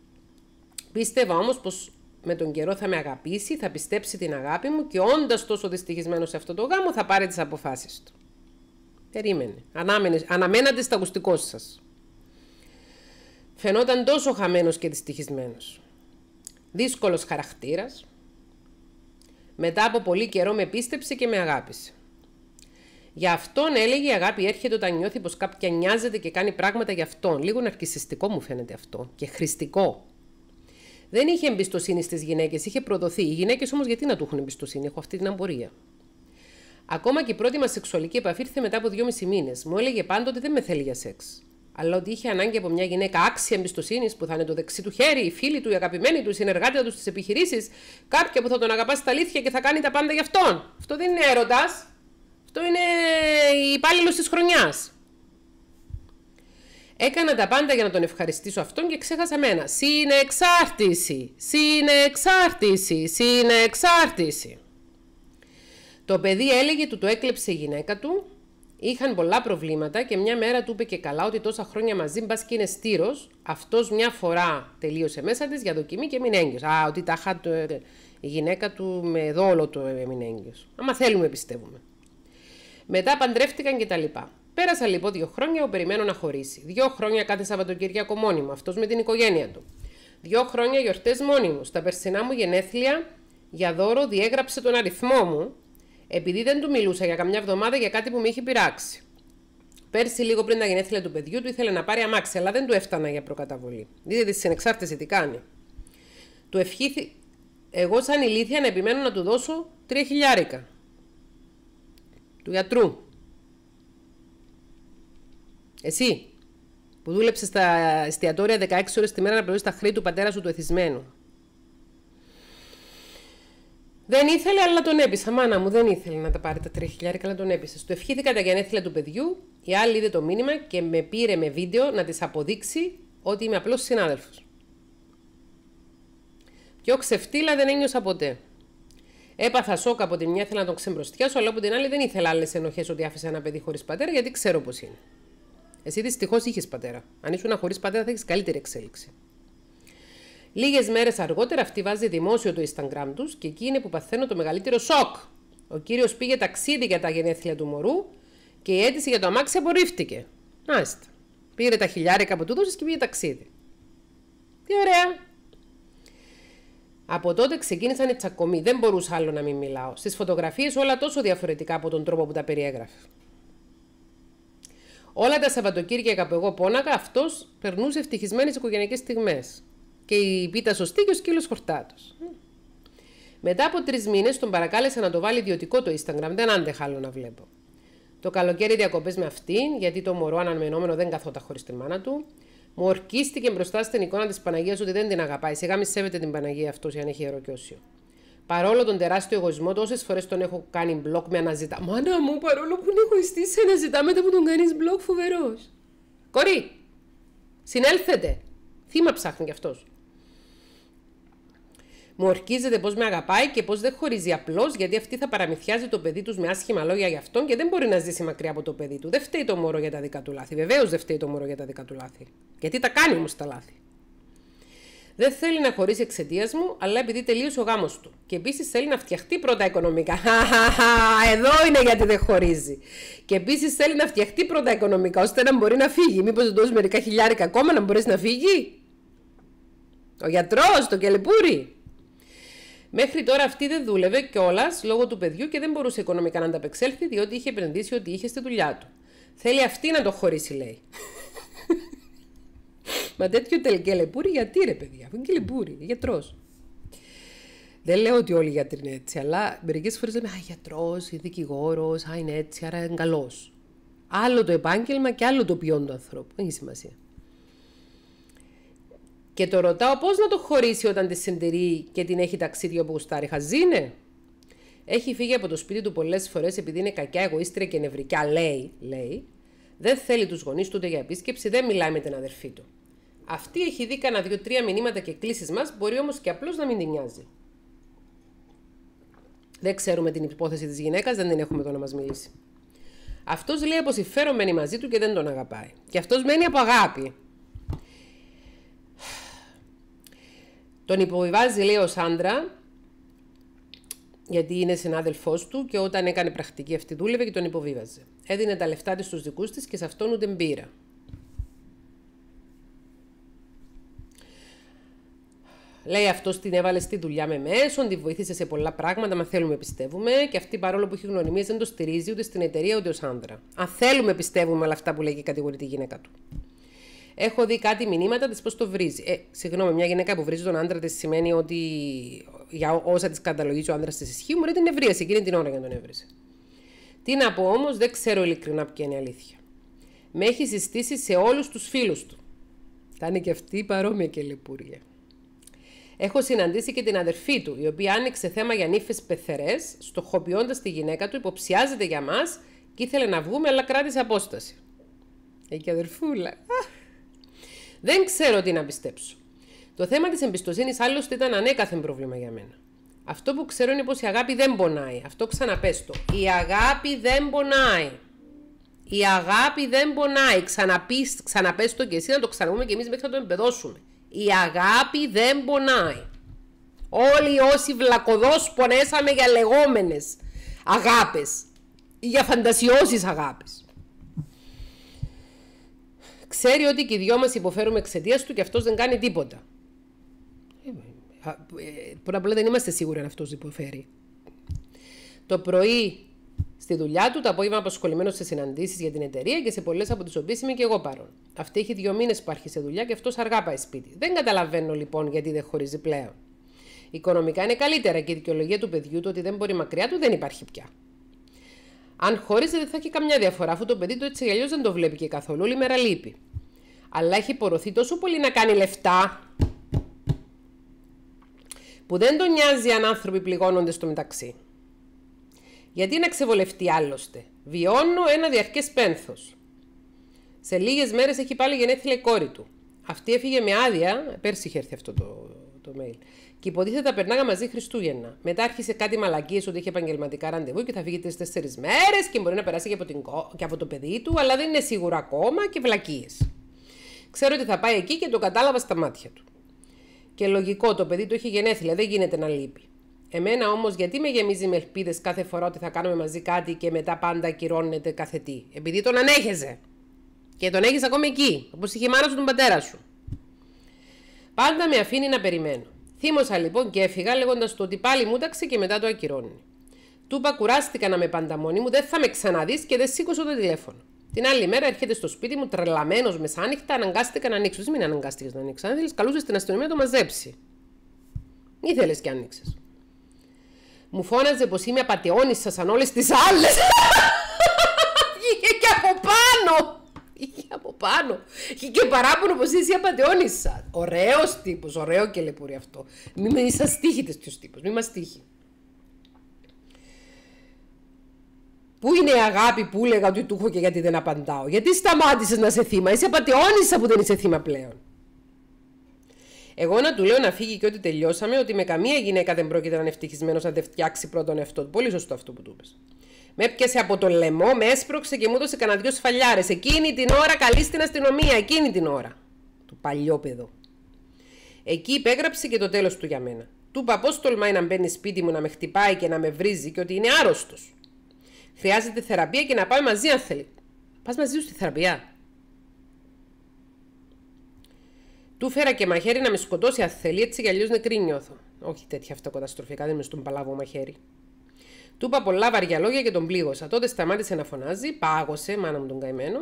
Πίστευα όμω πως με τον καιρό θα με αγαπήσει, θα πιστέψει την αγάπη μου και όντας τόσο δυστυχισμένος σε αυτό το γάμο θα πάρει τις αποφάσεις του. Περίμενε. Ανάμενες, αναμένατε στα ακουστικό σας. Φαινόταν τόσο χαμένος και δυστυχισμένος. Δύσκολος χαρακτήρας. Μετά από πολύ καιρό με πίστεψε και με αγάπησε. Για αυτόν έλεγε η αγάπη έρχεται όταν νιώθει πως κάποια νοιάζεται και κάνει πράγματα για αυτόν. Λίγο ναρκισιστικό μου φαίνεται αυτό και χρηστικό. Δεν είχε εμπιστοσύνη στις γυναίκες, είχε προδοθεί. Οι γυναίκες όμως γιατί να του έχουν εμπιστοσύνη, έχω αυτή την αμπορία. Ακόμα και η πρώτη μας σεξουαλική επαφή ήρθε μετά από δυόμιση μήνες. Μου έλεγε πάντοτε δεν με θέλει για σεξ αλλά ότι είχε ανάγκη από μια γυναίκα άξιας εμπιστοσύνης που θα είναι το δεξί του χέρι, η φίλη του, η αγαπημένοι του, οι συνεργάτη του στις επιχειρήσεις, κάποια που θα τον αγαπάς στα αλήθεια και θα κάνει τα πάντα για αυτόν. Αυτό δεν είναι έρωτας. Αυτό είναι η υπάλληλος της χρονιάς. Έκανα τα πάντα για να τον ευχαριστήσω αυτόν και ξέχασα μένα. Συνεξάρτηση, συνεξάρτηση, συνεξάρτηση. Το παιδί έλεγε του το έκλεψε η γυναίκα του Είχαν πολλά προβλήματα και μια μέρα του είπε και καλά ότι τόσα χρόνια μαζί μπας και είναι στήρος. Αυτός μια φορά τελείωσε μέσα της για δοκιμή και έμεινε έγκυος. Α, ότι τα το, ε, η γυναίκα του με δόλο το έμεινε έγκυος. Άμα θέλουμε, πιστεύουμε. Μετά παντρεύτηκαν και τα λοιπά. Πέρασα λοιπόν δύο χρόνια που περιμένω να χωρίσει. Δύο χρόνια κάθε Σαββατοκύριακο μόνιμο, αυτός με την οικογένεια του. Δύο χρόνια γιορτές μόνιμο. Στα περσινά μου γενέθλια για δώρο διέγραψε τον αριθμό μου επειδή δεν του μιλούσα για καμιά εβδομάδα για κάτι που με είχε πειράξει. Πέρσι, λίγο πριν τα γενέθλια του παιδιού του, ήθελε να πάρει αμάξι, αλλά δεν του έφτανα για προκαταβολή. Δείτε τη συνεξάρτηση τι κάνει. Του ευχήθη εγώ, σαν ηλίθια, να επιμένω να του δώσω τρία χιλιάρικα του γιατρού. Εσύ, που δούλεψες στα εστιατόρια 16 ώρες τη μέρα να πληρώσει τα χρήματα του πατέρα σου του εθισμένου. Δεν ήθελε, αλλά τον έπεισα. Μάνα μου δεν ήθελε να τα πάρει τα τρία 3.000, αλλά τον έπεισα. Του ευχήθηκα τα γενέθλια του παιδιού. Η άλλη είδε το μήνυμα και με πήρε με βίντεο να της αποδείξει ότι είμαι απλός συνάδελφος. Πιο ξεφτύλα δεν ένιωσα ποτέ. Έπαθα σοκ από τη μια, ήθελα να τον ξεμπροστιάσω, αλλά από την άλλη δεν ήθελα άλλες ενοχές ότι άφησε ένα παιδί χωρίς πατέρα, γιατί ξέρω πώς είναι. Εσύ δυστυχώς είχες πατέρα. Αν ήσουν χωρίς πατέρα, θα έχει καλύτερη εξέλιξη. Λίγες μέρες αργότερα αυτή βάζει δημόσιο το Instagram τους και εκεί είναι που παθαίνω το μεγαλύτερο σοκ. Ο κύριος πήγε ταξίδι για τα γενέθλια του μωρού και η αίτηση για το αμάξι απορρίφθηκε. Μάλιστα. Πήρε τα χιλιάρικα που του δώσει και πήγε ταξίδι. Τι ωραία. Από τότε ξεκίνησαν οι τσακωμοί. Δεν μπορούσα άλλο να μην μιλάω. Στις φωτογραφίες όλα τόσο διαφορετικά από τον τρόπο που τα περιέγραφε. Όλα τα Σαββατοκύριακα που εγώ πόναγα, αυτός περνούσε ευτυχισμένες οικογενειακές στιγμές. Και η πίτα σωστή και ο σκύλος χορτάτος. Μετά από τρεις μήνες τον παρακάλεσα να το βάλει ιδιωτικό το Instagram. Δεν άντεχα άλλο να βλέπω. Το καλοκαίρι διακοπές με αυτήν, γιατί το μωρό αναμενόμενο δεν καθόταν χωρίς τη μάνα του. Μου ορκίστηκε μπροστά στην εικόνα της Παναγίας ότι δεν την αγαπάει. Σιγά μη σέβεται την Παναγία αυτός, αν έχει ερωκιώσιο. Παρόλο τον τεράστιο εγωισμό, τόσες φορές τον έχω κάνει μπλοκ με αναζητά. Μάνα μου, παρόλο που είναι εγωιστής, σε αναζητά μετά που τον κάνεις μπλοκ, φοβερός. Κορί! Συνέλθετε! Θύμα ψάχνει κι αυτός. Μου ορκίζεται πω με αγαπάει και πω δεν χωρίζει απλώς γιατί αυτή θα παραμυθιάζει το παιδί τους με άσχημα λόγια για αυτόν και δεν μπορεί να ζήσει μακριά από το παιδί του. Δεν φταίει το μωρό για τα δικά του λάθη. Βεβαίως δεν φταίει το μωρό για τα δικά του λάθη. Γιατί τα κάνει όμως τα λάθη. Δεν θέλει να χωρίσει εξαιτίας μου, αλλά επειδή τελείωσε ο γάμος του. Και επίσης θέλει να φτιαχτεί πρώτα οικονομικά. Εδώ είναι γιατί δεν χωρίζει. Και επίσης θέλει να φτιαχτεί πρώτα οικονομικά, ώστε να μπορεί να φύγει. Μήπως δεν δώσει μερικά χιλιάρικα ακόμα να μπορέσει να φύγει. Ο γιατρός, το κελεπούρι. Μέχρι τώρα αυτή δεν δούλευε κιόλας λόγω του παιδιού και δεν μπορούσε οικονομικά να ανταπεξέλθει διότι είχε επενδύσει ό,τι είχε στη δουλειά του. Θέλει αυτή να το χωρίσει, λέει. Μα τέτοιο τελκελεπούρι γιατί ρε παιδιά, αφού είναι κελεπούρι, γιατρός. Δεν λέω ότι όλοι οι γιατροί είναι έτσι, αλλά μερικές φορές λέμε Α, γιατρός ή δικηγόρος, Α, είναι έτσι, άρα είναι καλός. Άλλο το επάγγελμα και άλλο το ποιόν του ανθρώπου. Έχει σημασία. Και το ρωτάω πώς να το χωρίσει όταν τη συντηρεί και την έχει ταξίδιο που γουστάρει. Χαζίνε. Έχει φύγει από το σπίτι του πολλές φορές επειδή είναι κακιά, εγωίστρια και νευρικά, λέει, λέει. Δεν θέλει τους γονείς του ούτε για επίσκεψη, δεν μιλάει με την αδερφή του. Αυτή έχει δει κανένα δύο-τρία μηνύματα και κλήσει μας, μπορεί όμως και απλώς να μην την νοιάζει. Δεν ξέρουμε την υπόθεση της γυναίκας, δεν την έχουμε εδώ να μας μιλήσει. Αυτός λέει μένει μαζί του και δεν τον αγαπάει. Και αυτός μένει από αγάπη. Τον υποβιβάζει, λέει, ο Σάντρα. γιατί είναι συνάδελφός του και όταν έκανε πρακτική αυτή δούλευε και τον υποβίβαζε. Έδινε τα λεφτά της στους δικούς της και σε αυτόν ούτε μπήρα. Λέει αυτός την έβαλε στη δουλειά με μέσον, τη βοήθησε σε πολλά πράγματα. Μα θέλουμε, πιστεύουμε. Και αυτή παρόλο που έχει γνωριμίες δεν το στηρίζει ούτε στην εταιρεία ούτε ω άντρα. Αν θέλουμε, πιστεύουμε όλα αυτά που λέει και κατηγορεί τη γυναίκα του. Έχω δει κάτι μηνύματα της πώς το βρίζει. Ε, συγγνώμη, μια γυναίκα που βρίζει τον άντρα της σημαίνει ότι για όσα της καταλογίζει ο άντρας της ισχύει, μπορεί την ευρίασε εκείνη την ώρα για να τον έβρισε. Τι να πω όμως, δεν ξέρω ειλικρινά ποια είναι η αλήθεια. Με έχει συστήσει σε όλους τους φίλους του. Θα είναι και αυτή η παρόμοια λεπούρια. Έχω συναντήσει και την αδερφή του, η οποία άνοιξε θέμα για νύφες πεθερές, στοχοποιώντας τη γυναίκα του, υποψιάζεται για μας και ήθελε να βγούμε, αλλά κράτησε απόσταση. Έχει αδερφούλα. Δεν ξέρω τι να πιστέψω. Το θέμα της εμπιστοσύνης άλλωστε ήταν ανέκαθεν πρόβλημα για μένα. Αυτό που ξέρω είναι πως η αγάπη δεν πονάει. Αυτό ξαναπέστο. Η αγάπη δεν πονάει. Η αγάπη δεν πονάει. ξαναπέστο και εσύ να το ξαναγούμε και εμείς μέχρι να το εμπεδώσουμε. Η αγάπη δεν πονάει. Όλοι όσοι βλακοδό πονέσαμε για λεγόμενες αγάπες ή για φαντασιώσεις αγάπες. Ξέρει ότι και οι δυο μας υποφέρουμε εξαιτίας του και αυτός δεν κάνει τίποτα. Ε, ε, πρώτα απ' όλα δεν είμαστε σίγουροι αν αυτός υποφέρει. Το πρωί στη δουλειά του, το απόγευμα απασχολημένος σε συναντήσεις για την εταιρεία και σε πολλές από τις οποίες είμαι και εγώ παρόν. Αυτή έχει δύο μήνες που άρχισε δουλειά και αυτός αργά πάει σπίτι. Δεν καταλαβαίνω λοιπόν γιατί δεν χωρίζει πλέον. Οικονομικά είναι καλύτερα και η δικαιολογία του παιδιού του ότι δεν μπορεί μακριά του δεν υπάρχει πια. Αν χώριζε, δεν θα έχει καμιά διαφορά, αφού το παιδί του έτσι αλλιώς δεν το βλέπει και καθόλου. Όλη μέρα λείπει. Αλλά έχει πορωθεί τόσο πολύ να κάνει λεφτά, που δεν τον νοιάζει αν άνθρωποι πληγώνονται στο μεταξύ. Γιατί να ξεβολευτεί άλλωστε. Βιώνω ένα διαρκές πένθος. Σε λίγες μέρες έχει πάλι γενέθλια η κόρη του. Αυτή έφυγε με άδεια. Πέρσι είχε έρθει αυτό το, το mail. Και υποτίθεται περνάγα μαζί Χριστούγεννα. Μετά άρχισε κάτι μαλακίες ότι είχε επαγγελματικά ραντεβού και θα φύγει τρει-τέσσερι μέρες και μπορεί να περάσει και από, το παιδί του, αλλά δεν είναι σίγουρο ακόμα και βλακίες. Ξέρω ότι θα πάει εκεί και το κατάλαβα στα μάτια του. Και λογικό, το παιδί του έχει γενέθλια, δεν γίνεται να λείπει. Εμένα όμως, γιατί με γεμίζει με ελπίδες κάθε φορά ότι θα κάνουμε μαζί κάτι και μετά πάντα ακυρώνεται κάθε τι. Επειδή τον ανέχεζε. Και τον έχεις ακόμη εκεί, όπως είχε η μάνα σου τον πατέρα σου. Πάντα με αφήνει να περιμένω. Θύμωσα λοιπόν και έφυγα λέγοντας του ότι πάλι μου ταξί και μετά το ακυρώνει. Του είπα κουράστηκα να με πάντα μου, δεν θα με ξαναδείς και δεν σήκωσε το τηλέφωνο. Την άλλη μέρα έρχεται στο σπίτι μου τρελαμένος μεσάνυχτα, αναγκάστηκα να ανοίξω. Μην αναγκάστηκες να ανοίξεις. Αν θέλεις, καλούσες την αστυνομία να το μαζέψει. Ήθελες και άνοιξες. Μου φώναζε πως είμαι απαταιώνησα σαν όλες τις άλλες. από πάνω. και παράπονο πω είσαι απαντεώνησα. Ωραίος τύπος, ωραίο και λεπούρι αυτό. Μην είσαι στίχη τέτοιο τύπου, μήμα μην μα τύχει. Πού είναι η αγάπη που έλεγα ότι του έχω και γιατί δεν απαντάω. Γιατί σταμάτησες να σε θύμα, είσαι απαντεώνησα που δεν είσαι θύμα πλέον. Εγώ να του λέω να φύγει και ότι τελειώσαμε, ότι με καμία γυναίκα δεν πρόκειται να είναι ευτυχισμένος αν δεν φτιάξει πρώτον εαυτό του. Πολύ σωστό αυτό που του είπες. Με έπιασε από το λαιμό, με έσπρωξε και μου έδωσε κανένα δυο σφαλιάρες. Εκείνη την ώρα καλή στην αστυνομία, εκείνη την ώρα. Το παλιό παιδό. Εκεί υπέγραψε και το τέλος του για μένα. Του είπα πώς τολμάει να μπαίνει σπίτι μου να με χτυπάει και να με βρίζει και ότι είναι άρρωστος. Χρειάζεται θεραπεία και να πάει μαζί αν θέλει. Πας μαζί σου στη θεραπεία. Του φέρα και μαχαίρι να με σκοτώσει αν θέλει, έτσι κι αλλιώς νεκρή νιώθω. Όχι τέτοια αυτοκαταστροφικά, δεν με στον παλάβο μαχαίρι. Του είπα πολλά βαριά λόγια και τον πλήγωσα. Τότε σταμάτησε να φωνάζει, πάγωσε, μάνα μου τον καημένο,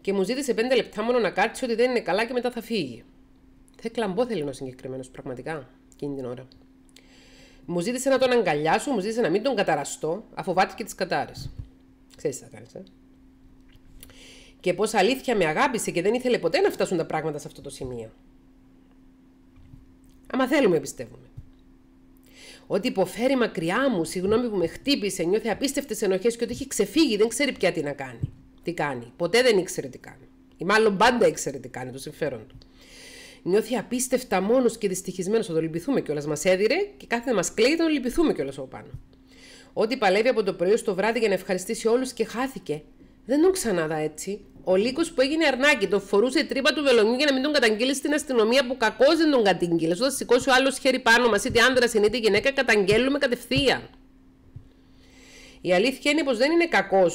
και μου ζήτησε πέντε λεπτά μόνο να κάτσει ότι δεν είναι καλά και μετά θα φύγει. Θε κλαμπό θέλει ο συγκεκριμένος, πραγματικά, εκείνη την ώρα. Μου ζήτησε να τον αγκαλιάσω, μου ζήτησε να μην τον καταραστώ, αφοβάτηκε τι κατάρε. Ξέρεις τις θα κάνει, ε. Και πώς αλήθεια με αγάπησε και δεν ήθελε ποτέ να φτάσουν τα πράγματα σε αυτό το σημείο. Άμα θέλουμε, πιστεύουμε ότι υποφέρει μακριά μου, συγγνώμη που με χτύπησε, νιώθει απίστευτες ενοχές και ότι έχει ξεφύγει, δεν ξέρει πια τι να κάνει. Τι κάνει. Ποτέ δεν ήξερε τι κάνει. Ή μάλλον πάντα ήξερε τι κάνει, το συμφέρον του. Νιώθει απίστευτα μόνος και δυστυχισμένος. Θα το λυπηθούμε κιόλας. Μας έδιρε και κάθε μας κλαίει, το λυπηθούμε κιόλας από πάνω. Ότι παλεύει από το πρωί στο βράδυ για να ευχαριστήσει όλους και χάθηκε. Δεν τον ξαναδά έτσι. Ο λύκος που έγινε αρνάκι τον φορούσε η τρύπα του βελονιού για να μην τον καταγγείλει στην αστυνομία που κακό δεν τον κατήγγειλε. Όταν σηκώσει ο άλλος χέρι πάνω μας, είτε άνδρα είναι είτε γυναίκα, καταγγέλουμε κατευθείαν. Η αλήθεια είναι πως δεν είναι κακός.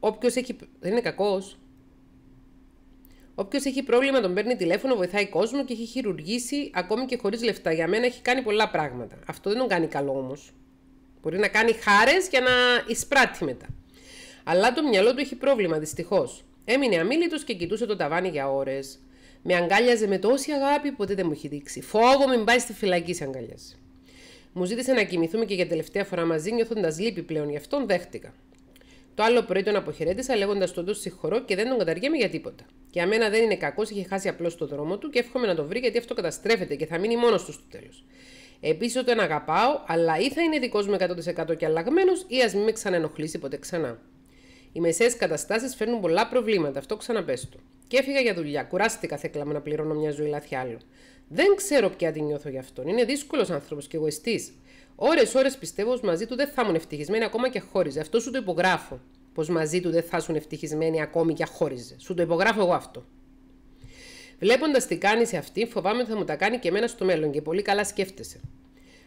Όποιος έχει. Δεν είναι κακός. Όποιος έχει πρόβλημα τον παίρνει τηλέφωνο, βοηθάει κόσμο και έχει χειρουργήσει ακόμη και χωρίς λεφτά. Για μένα έχει κάνει πολλά πράγματα. Αυτό δεν τον κάνει καλό όμως. Μπορεί να κάνει χάρες για να εισπράττει μετά. Αλλά το μυαλό του έχει πρόβλημα δυστυχώς. Έμεινε αμήλυτος και κοιτούσε το ταβάνι για ώρες. Με αγκάλιαζε με τόση αγάπη που ποτέ δεν μου είχε δείξει. Φόβο μην πάει στη φυλακή σε αγκάλιαζε. Μου ζήτησε να κοιμηθούμε και για τελευταία φορά μαζί, νιώθοντας λύπη πλέον γι' αυτόν, δέχτηκα. Το άλλο πρωί τον αποχαιρέτησα, λέγοντας τον τόσο συγχωρώ και δεν τον καταργέμαι για τίποτα. Για μένα δεν είναι κακός, είχε χάσει απλώς το δρόμο του και εύχομαι να τον βρει γιατί αυτό καταστρέφεται και θα μείνει μόνος του στο τέλος. Επίσης όταν αγαπάω, αλλά ή θα είναι δικός μου 100% και αλλαγμένος ή ας μην με ποτέ ξανά. Οι μεσαίες καταστάσεις φέρνουν πολλά προβλήματα, αυτό ξαναπέστο. Και έφυγα για δουλειά. Κουράστηκα, μου, να πληρώνω μια ζωή λάθη άλλο. Δεν ξέρω πια τι νιώθω γι' αυτόν. Είναι δύσκολος άνθρωπος και εγωιστής. Ωρε, ώρες πιστεύω ότι μαζί του δεν θα ήμουν ευτυχισμένη ακόμα και χώριζε. Αυτό σου το υπογράφω. Πως μαζί του δεν θα ήσουν ευτυχισμένη ακόμη και χώριζε. Σου το υπογράφω εγώ αυτό. Βλέποντας τι κάνεις σε αυτή, φοβάμαι ότι θα μου τα κάνει και εμένα στο μέλλον και πολύ καλά σκέφτεσαι.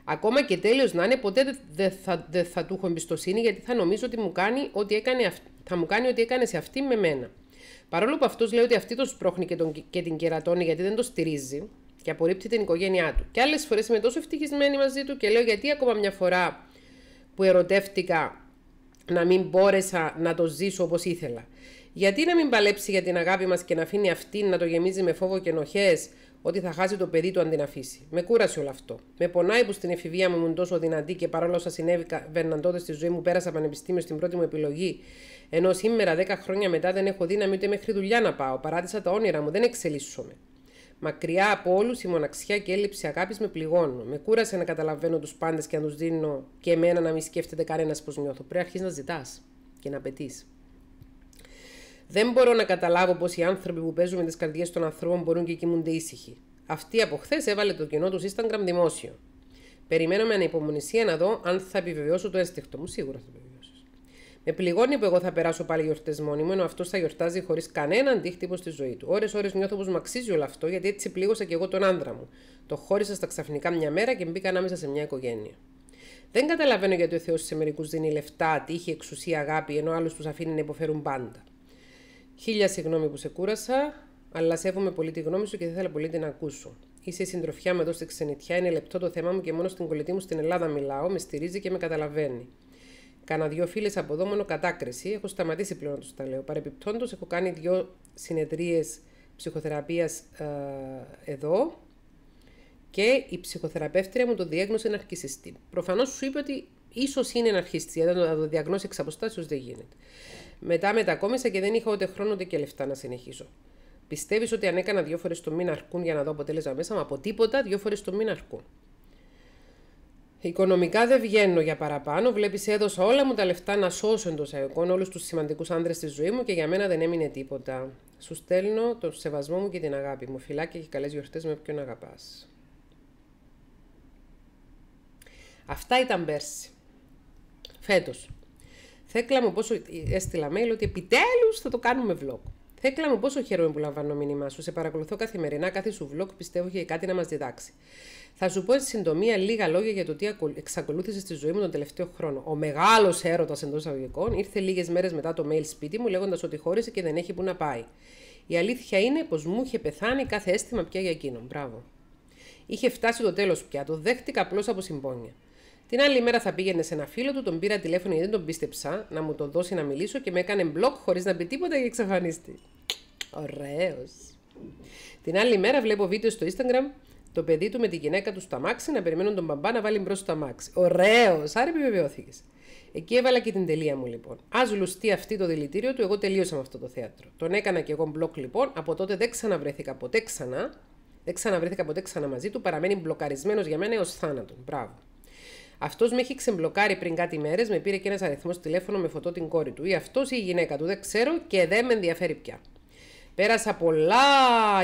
Ακόμα και τέλειος να είναι, ποτέ δεν θα, θα του έχω εμπιστοσύνη γιατί θα νομίζω ότι μου κάνει ότι έκανε, θα μου κάνει ότι έκανε σε αυτή με μένα. Παρόλο που αυτός λέει ότι αυτή το σπρώχνει και, τον, και την κερατώνει γιατί δεν το στηρίζει και απορρίπτει την οικογένειά του. Και άλλες φορές είμαι τόσο ευτυχισμένη μαζί του και λέω γιατί ακόμα μια φορά που ερωτεύτηκα να μην μπόρεσα να το ζήσω όπως ήθελα. Γιατί να μην παλέψει για την αγάπη μας και να αφήνει αυτή να το γεμίζει με φόβο και ενοχές ότι θα χάσει το παιδί του αν την αφήσει. Με κούρασε όλο αυτό. Με πονάει που στην εφηβεία μου ήμουν τόσο δυνατή και παρόλο όσα συνέβηκαν τότε στη ζωή μου, πέρασα πανεπιστήμιο στην πρώτη μου επιλογή. Ενώ σήμερα, δέκα χρόνια μετά, δεν έχω δύναμη ούτε μέχρι δουλειά να πάω. Παράτησα τα όνειρα μου, δεν εξελίσσομαι. Μακριά από όλους, η μοναξιά και έλλειψη αγάπης με πληγώνουν. Με κούρασε να καταλαβαίνω τους πάντες και να τους δίνω και εμένα να μην σκέφτεται κανένας πώς νιώθω. Πρέπει να αρχίσεις να ζητάς και να πετύσει. Δεν μπορώ να καταλάβω πώ οι άνθρωποι που παίζουν με τις καρδιές των ανθρώπων μπορούν και κοιμούνται ήσυχοι. Αυτή από χθες έβαλε το κοινό του Instagram δημόσιο. Περιμένω με ανυπομονησία να δω αν θα επιβεβαιώσω το εστίχτο μου. Σίγουρα θα επιβεβαιώσω. Με πληγώνει που εγώ θα περάσω πάλι γιορτές μόνοι μου, ενώ αυτός θα γιορτάζει χωρίς κανένα αντίκτυπο στη ζωή του. Ωρε-ώρε νιώθω πως μου αξίζει όλο αυτό, γιατί έτσι πλήγωσα και εγώ τον άνδρα μου. Το χώρισα στα ξαφνικά μια μέρα και μπήκα ανάμεσα σε μια οικογένεια. Δεν καταλαβαίνω γιατί ο Θεός σε μερικούς δίνει λεφτά, τύχη, εξουσία, αγάπη, ενώ άλλους τους αφήνει να υποφέρουν πάντα. Χίλια συγγνώμη που σε κούρασα, αλλά σέβομαι πολύ τη γνώμη σου και θα ήθελα πολύ την ακούσω. Είσαι η συντροφιά μου εδώ στη ξενιτιά, είναι λεπτό το θέμα μου και μόνο στην κολλητή μου στην Ελλάδα μιλάω, με στηρίζει και με καταλαβαίνει. Κάνα δύο φίλες από εδώ μόνο κατάκριση. Έχω σταματήσει πλέον να τους τα λέω. Παρεπιπτόντως, έχω κάνει δύο συνεδρίες ψυχοθεραπείας ε, εδώ και η ψυχοθεραπεύτρια μου το διέγνωσε αρχιστή. Προφανώς σου είπε ότι ίσως είναι εναρχιστή, αλλά να το διαγνώσει εξ αποστάσεως δεν γίνεται. Μετά μετακόμισα και δεν είχα ούτε χρόνο ούτε και λεφτά να συνεχίσω. Πιστεύεις ότι αν έκανα δύο φορές το μήνα αρκούν για να δω αποτέλεσμα μέσα μου από τίποτα, δύο φορές το μήνα αρκούν. Οικονομικά δεν βγαίνω για παραπάνω. Βλέπεις, έδωσα όλα μου τα λεφτά να σώσω εντός αικών όλους τους σημαντικούς άντρε της ζωή μου και για μένα δεν έμεινε τίποτα. Σου στέλνω τον σεβασμό μου και την αγάπη μου. Φιλάκια και καλές γιορτές με ποιον αγαπάς. Αυτά ήταν πέρσι. Φέτος. Θέκλα μου πόσο. Έστειλα mail ότι επιτέλους θα το κάνουμε vlog. Θέκλα μου πόσο χαίρομαι που λαμβάνω μήνυμά σου. Σε παρακολουθώ καθημερινά. Κάθε σου vlog πιστεύω έχει κάτι να μας διδάξει. Θα σου πω εν συντομία λίγα λόγια για το τι εξακολούθησε στη ζωή μου τον τελευταίο χρόνο. Ο μεγάλος έρωτας εντός αγωγικών ήρθε λίγες μέρες μετά το mail σπίτι μου λέγοντας ότι χώρισε και δεν έχει που να πάει. Η αλήθεια είναι πως μου είχε πεθάνει κάθε αίσθημα πια για εκείνον. Μπράβο. Είχε φτάσει το τέλος πια, το δέχτηκα απλώς από συμπόνια. Την άλλη μέρα θα πήγαινε σε ένα φίλο του, τον πήρα τηλέφωνο γιατί δεν τον πίστεψα να μου το δώσει να μιλήσω και με έκανε μπλοκ χωρίς να πει τίποτα και εξαφανίστη. Ωραίος. Την άλλη μέρα βλέπω βίντεο στο Instagram το παιδί του με τη γυναίκα του στα μάξι να περιμένουν τον μπαμπά να βάλει μπρος στα μάξι. Ωραίος! Άρα επιβεβαιώθηκε. Εκεί έβαλα και την τελεία μου λοιπόν. Ας λουστεί αυτή το δηλητήριο του, εγώ τελείωσα με αυτό το θέατρο. Τον έκανα και εγώ μπλοκ λοιπόν. Από τότε δεν ξαναβρέθηκα ποτέ ξανά. Δεν ξαναβρέθηκα ποτέ ξανά μαζί του. Παραμένει μπλοκαρισμένος για μένα έως θάνατον. Μπράβο. Αυτός με έχει ξεμπλοκάρει πριν κάτι μέρες, με πήρε και ένας αριθμός τηλέφωνο με φωτό την κόρη του. Ή αυτός ή η γυναίκα του, δεν ξέρω και δεν με ενδιαφέρει πια. Πέρασα πολλά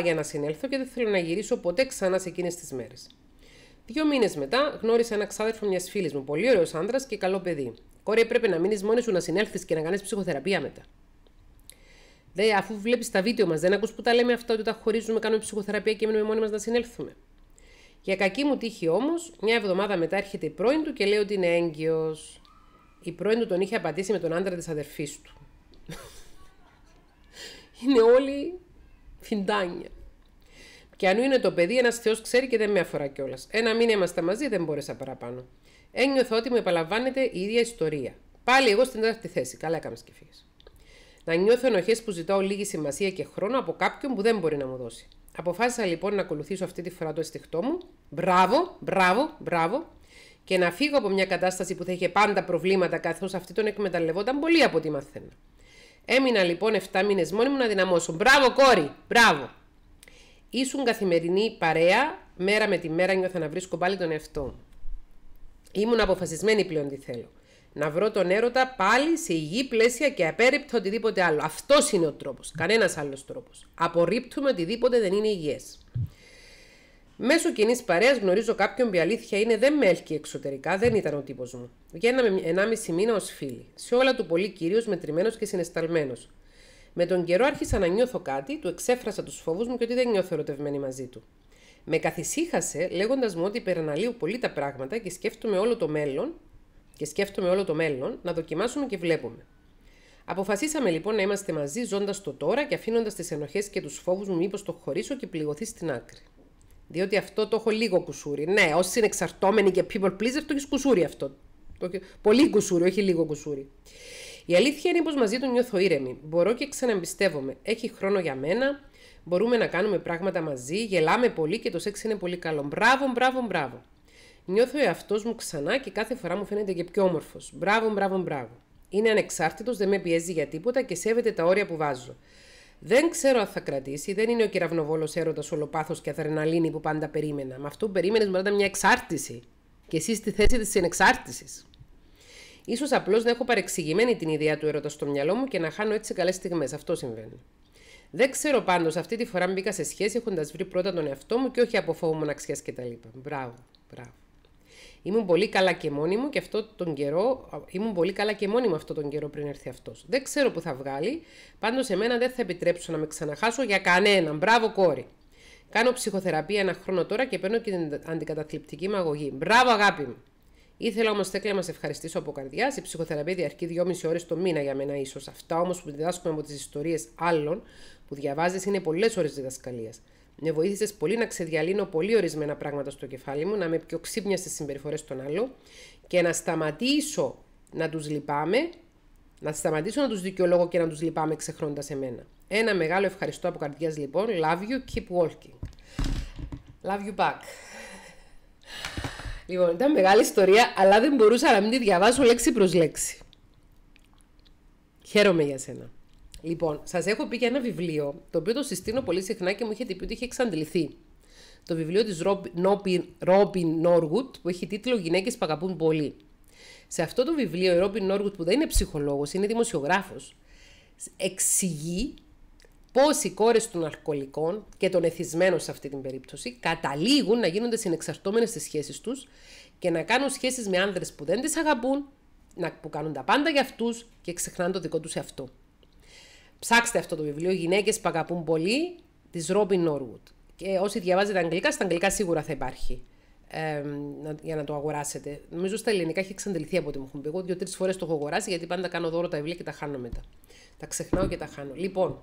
για να συνέλθω και δεν θέλω να γυρίσω ποτέ ξανά σε εκείνες τις μέρες. Δύο μήνες μετά γνώρισα ένα ξάδερφο μιας φίλης μου, πολύ ωραίος άντρα και καλό παιδί. Κόρη, πρέπει να μείνεις μόνη σου να συνέλθεις και να κάνεις ψυχοθεραπεία μετά. Δε, αφού βλέπεις τα βίντεο μας, δεν ακούς που τα λέμε αυτά ότι τα χωρίζουμε, κάνουμε ψυχοθεραπεία και μείνουμε μόνοι μας να συνέλθουμε. Για κακή μου τύχη όμως, μια εβδομάδα μετά έρχεται η πρώην του και λέει ότι είναι έγκυος. Η πρώην του τον είχε απαντήσει με τον άντρα της αδερφής του. είναι όλοι φιντάνια. Και αν είναι το παιδί, ένας Θεός ξέρει και δεν με αφορά κιόλας. Ένα μήνα είμαστε μαζί, δεν μπόρεσα παραπάνω. Ένιωθα ότι μου επαλαμβάνεται η ίδια ιστορία. Πάλι εγώ στην τέταρτη θέση. Καλά έκαμε και φύγες. Να νιώθω ενοχές που ζητάω λίγη σημασία και χρόνο από κάποιον που δεν μπορεί να μου δώσει. Αποφάσισα λοιπόν να ακολουθήσω αυτή τη φορά το αισθηκτό μου. Μπράβο, μπράβο, μπράβο. Και να φύγω από μια κατάσταση που θα είχε πάντα προβλήματα, καθώς αυτή τον εκμεταλλευόταν πολύ από ό,τι μαθαίνω. Έμεινα λοιπόν 7 μήνες μόνη μου να δυναμώσω. Μπράβο, κόρη! Μπράβο! Ήσουν καθημερινή παρέα, μέρα με τη μέρα νιώθα να βρίσκω πάλι τον εαυτό μου. Ήμουν αποφασισμένη πλέον τι θέλω να βρω τον έρωτα πάλι σε υγιή πλαίσια και απέρριπτο οτιδήποτε άλλο. Αυτός είναι ο τρόπος. Κανένας άλλος τρόπος. Απορρίπτουμε οτιδήποτε δεν είναι υγιές. Μέσω κοινής παρέας γνωρίζω κάποιον που η αλήθεια είναι δεν με έλκει εξωτερικά, δεν ήταν ο τύπος μου. Βγαίναμε ενάμιση μήνα ως φίλοι. Σε όλα του πολύ κυρίως μετρημένος και συνεσταλμένος. Με τον καιρό άρχισα να νιώθω κάτι, του εξέφρασα τους φόβους μου και ότι δεν νιώθω ερωτευμένη μαζί του. Με καθησύχασε λέγοντας μου ότι υπεραναλύω πολύ τα πράγματα και σκέφτομαι όλο το μέλλον και σκέφτομαι όλο το μέλλον, να δοκιμάσουμε και βλέπουμε. Αποφασίσαμε λοιπόν να είμαστε μαζί, ζώντας το τώρα και αφήνοντας τις ενοχές και τους φόβους μου, μήπως το χωρίσω και πληγωθεί στην άκρη. Διότι αυτό το έχω λίγο κουσούρι. Ναι, όσοι είναι εξαρτώμενοι και people pleaser, το έχεις κουσούρι αυτό. Πολύ κουσούρι, όχι λίγο κουσούρι. Η αλήθεια είναι πως μαζί του νιώθω ήρεμη. Μπορώ και ξαναμπιστεύομαι. Έχει χρόνο για μένα. Μπορούμε να κάνουμε πράγματα μαζί. Γελάμε πολύ και το σεξ είναι πολύ καλό. Μπράβο, μπράβο, μπράβο. Νιώθω εαυτός μου ξανά και κάθε φορά μου φαίνεται και πιο όμορφος. Μπράβο, μπράβο, μπράβο. Είναι ανεξάρτητος, δεν με πιέζει για τίποτα και σέβεται τα όρια που βάζω. Δεν ξέρω αν θα κρατήσει, δεν είναι ο κεραυνοβόλος έρωτας, ολοπάθος και αδρεναλίνη που πάντα περίμενα. Με αυτό που περίμενες μου μια εξάρτηση. Και εσύ στη θέση της ενεξάρτηση. Σω απλώς να έχω παρεξηγημένη την ιδέα του έρωτα στο μυαλό μου και να χάνω έτσι καλές στιγμές. Αυτό συμβαίνει. Δεν ξέρω πάντως, αυτή τη φορά μπήκα σε σχέση έχοντας βρει πρώτα τον εαυτό μου και όχι από φόβο μοναξιάς κτλ. Μπράβο, μπράβο. Ήμουν πολύ καλά και μόνη μου και αυτό τον καιρό, ήμουν πολύ καλά και μόνη μου αυτό τον καιρό πριν έρθει αυτός. Δεν ξέρω που θα βγάλει, πάντως εμένα δεν θα επιτρέψω να με ξαναχάσω για κανέναν. Μπράβο, κόρη. Κάνω ψυχοθεραπεία ένα χρόνο τώρα και παίρνω και την αντικαταθλιπτική μου αγωγή. Μπράβο, αγάπη μου. Ήθελα όμως, Τέκλα, να σε ευχαριστήσω από καρδιάς. Η ψυχοθεραπεία διαρκεί 2,5 ώρες το μήνα για μένα, ίσως. Αυτά όμως που διδάσκουμε από τις ιστορίες άλλων που διαβάζεις είναι πολλές ώρες διδασκαλίας. Με βοήθησες πολύ να ξεδιαλύνω πολύ ορισμένα πράγματα στο κεφάλι μου, να είμαι πιο ξύπνια στις συμπεριφορές των άλλων και να σταματήσω να τους λυπάμαι, να σταματήσω να τους δικαιολόγω και να τους λυπάμαι ξεχρώντα εμένα. Ένα μεγάλο ευχαριστώ από καρδιάς λοιπόν. Love you, keep walking. Love you back. Λοιπόν, ήταν μεγάλη ιστορία, αλλά δεν μπορούσα να μην τη διαβάσω λέξη προς λέξη. Χαίρομαι για σένα. Λοιπόν, σας έχω πει για ένα βιβλίο, το οποίο το συστήνω πολύ συχνά και μου είχε πει ότι είχε εξαντληθεί. Το βιβλίο της Ρόμπιν Νόργουτ, που έχει τίτλο Γυναίκες που πολύ. Σε αυτό το βιβλίο, η Ρόμπιν Νόργουτ, που δεν είναι ψυχολόγος, είναι δημοσιογράφος, εξηγεί πώς οι κόρες των αλκοολικών και των εθισμένων σε αυτή την περίπτωση καταλήγουν να γίνονται συνεξαρτώμενες στις σχέσεις τους και να κάνουν σχέσεις με άνδρες που δεν τις αγαπούν, που κάνουν τα πάντα για αυτούς και ξεχνάνε το δικό τους εαυτό. Ψάξτε αυτό το βιβλίο. Γυναίκες που αγαπούν πολύ, της Ρόμπιν Νόρουτ. Και όσοι διαβάζετε αγγλικά, στα αγγλικά σίγουρα θα υπάρχει. Ε, για να το αγοράσετε. Νομίζω στα ελληνικά έχει εξαντληθεί από ό,τι μου έχουν πει. Εγώ δύο-τρει φορές το έχω αγοράσει γιατί πάντα κάνω δώρο τα βιβλία και τα χάνω μετά. Τα ξεχνάω και τα χάνω. Λοιπόν,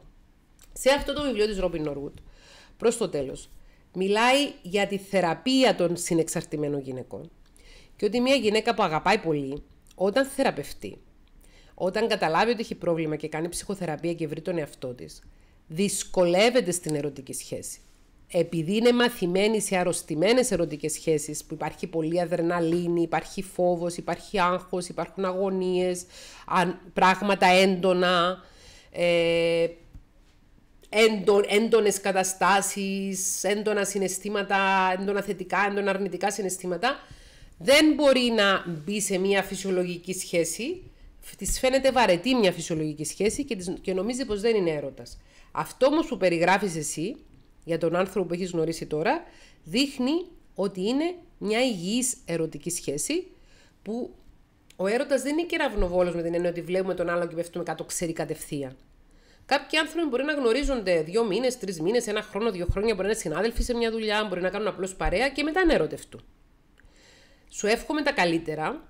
σε αυτό το βιβλίο τη Ρόμπιν Νόρουτ, προς το τέλος, μιλάει για τη θεραπεία των συνεξαρτημένων γυναικών και ότι μια γυναίκα που αγαπάει πολύ, όταν θεραπευτεί, όταν καταλάβει ότι έχει πρόβλημα και κάνει ψυχοθεραπεία και βρει τον εαυτό της, δυσκολεύεται στην ερωτική σχέση. Επειδή είναι μαθημένη σε αρρωστημένες ερωτικές σχέσεις, που υπάρχει πολλή αδρεναλίνη, υπάρχει φόβος, υπάρχει άγχος, υπάρχουν αγωνίες, πράγματα έντονα, ε, έντο, έντονες καταστάσεις, έντονα συναισθήματα, έντονα θετικά, έντονα αρνητικά συναισθήματα, δεν μπορεί να μπει σε μια φυσιολογική σχέση της φαίνεται βαρετή μια φυσιολογική σχέση και, της, και νομίζει πως δεν είναι έρωτας. Αυτό όμως που περιγράφεις εσύ για τον άνθρωπο που έχεις γνωρίσει τώρα, δείχνει ότι είναι μια υγιής ερωτική σχέση που ο έρωτας δεν είναι κεραυνοβόλο με την έννοια ότι βλέπουμε τον άλλο και πέφτουμε κάτω ξέρει κατευθείαν. Κάποιοι άνθρωποι μπορεί να γνωρίζονται δύο μήνες, τρεις μήνες, ένα χρόνο, δύο χρόνια, μπορεί να είναι συνάδελφοι σε μια δουλειά, μπορεί να κάνουν απλώς παρέα και μετά να ερωτευτούν. Σου εύχομαι τα καλύτερα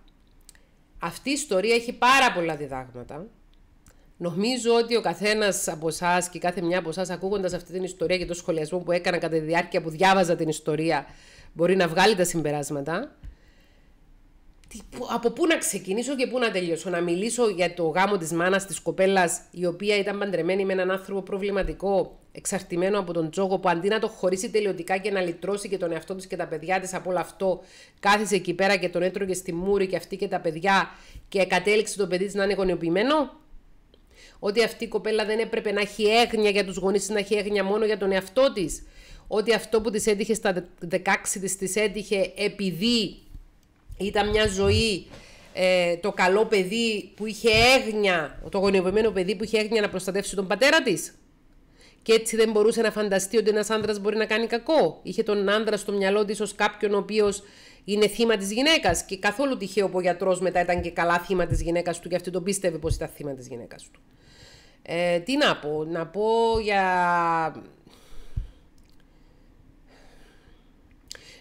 αυτή η ιστορία έχει πάρα πολλά διδάγματα. Νομίζω ότι ο καθένας από εσάς και κάθε μια από εσάς, ακούγοντας αυτή την ιστορία και το σχολιασμό που έκανα κατά τη διάρκεια που διάβαζα την ιστορία, μπορεί να βγάλει τα συμπεράσματα από πού να ξεκινήσω και πού να τελειώσω. Να μιλήσω για το γάμο της μάνας της κοπέλας, η οποία ήταν παντρεμένη με έναν άνθρωπο προβληματικό, εξαρτημένο από τον τζόγο, που αντί να το χωρίσει τελειωτικά και να λυτρώσει και τον εαυτό της και τα παιδιά της από όλο αυτό, κάθισε εκεί πέρα και τον έτρωγε στη μούρη και αυτή και τα παιδιά και κατέληξε το παιδί της να είναι γονιοποιημένο. Ότι αυτή η κοπέλα δεν έπρεπε να έχει έγνοια για τους γονείς να έχει έγνοια μόνο για τον εαυτό της. Ότι αυτό που της έτυχε στα 16 της, της έτυχε επειδή ήταν μια ζωή ε, το καλό παιδί που είχε έγνοια, το γονιοποιημένο παιδί που είχε έγνοια να προστατεύσει τον πατέρα της. Και έτσι δεν μπορούσε να φανταστεί ότι ένας άντρα μπορεί να κάνει κακό. Είχε τον άνδρα στο μυαλό της ως κάποιον ο οποίος είναι θύμα της γυναίκας. Και καθόλου τυχαίο που ο γιατρός μετά ήταν και καλά θύμα της γυναίκας του και αυτή τον πίστευε πως ήταν θύμα της γυναίκας του. Ε, τι να πω, να πω για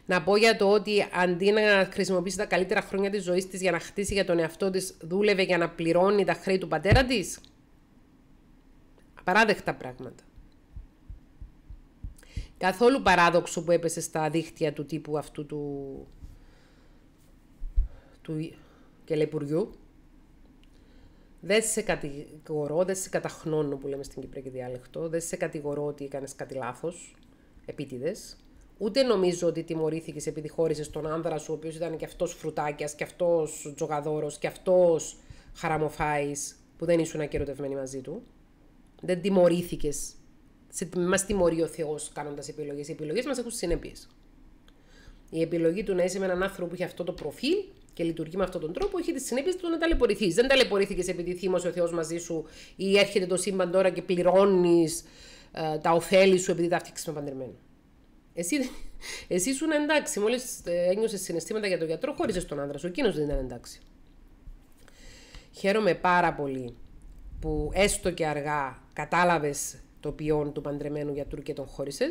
Να πω για το ότι αντί να χρησιμοποιήσει τα καλύτερα χρόνια της ζωής της για να χτίσει για τον εαυτό της, δούλευε για να πληρώνει τα χρέη του πατέρα της. Απαράδεκτα πράγματα. Καθόλου παράδοξο που έπεσε στα δίχτυα του τύπου αυτού του, του κελεπουριού. Δεν σε κατηγορώ, δεν σε καταχνώνω που λέμε στην Κυπριακή διάλεκτο, δεν σε κατηγορώ ότι έκανες κάτι λάθος, επίτηδες. Ούτε νομίζω ότι τιμωρήθηκες επειδή χώρισες τον άνδρα σου, ο οποίος ήταν και αυτός φρουτάκιας, και αυτός τζογαδόρος, και αυτός χαραμοφάης που δεν ήσουν ακυρωτευμένοι μαζί του. Δεν τιμωρήθηκες. Μας τιμωρεί ο Θεός κάνοντας επιλογές. Οι επιλογές μας έχουν συνέπειες. Η επιλογή του να είσαι με έναν άνθρωπο που έχει αυτό το προφίλ και λειτουργεί με αυτόν τον τρόπο, έχει τις συνέπειες του να ταλαιπωρηθείς. Δεν ταλαιπωρήθηκες επειδή θύμωσε ο Θεός μαζί σου ή έρχεται το σύμπαν τώρα και πληρώνεις ε, τα ωφέλη σου επειδή τα έφτιαξε με παντρεμένο. Εσύ, εσύ ήσουν εντάξει. Μόλις ε, ένιωσες συναισθήματα για τον γιατρό, χώρισε τον άντρα σου. Εκείνος δεν ήταν εντάξει. Χαίρομαι πάρα πολύ που έστω και αργά κατάλαβες το ποιόν του παντρεμένου γιατρού και τον χώρισες.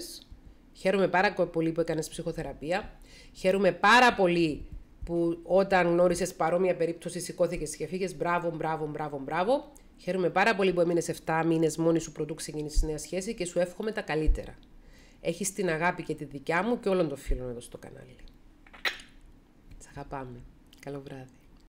Χαίρομαι πάρα πολύ που έκανες ψυχοθεραπεία. Χαίρομαι πάρα πολύ που όταν γνώρισες παρόμοια περίπτωση σηκώθηκες και φύγες. Μπράβο, μπράβο, μπράβο, μπράβο. Χαίρομαι πάρα πολύ που έμεινες 7 μήνες μόνη σου πρωτού ξεκινήσεις νέα σχέση και σου εύχομαι τα καλύτερα. Έχεις την αγάπη και τη δικιά μου και όλων των φίλων εδώ στο κανάλι. Σ' αγαπάμε. Καλό βράδυ.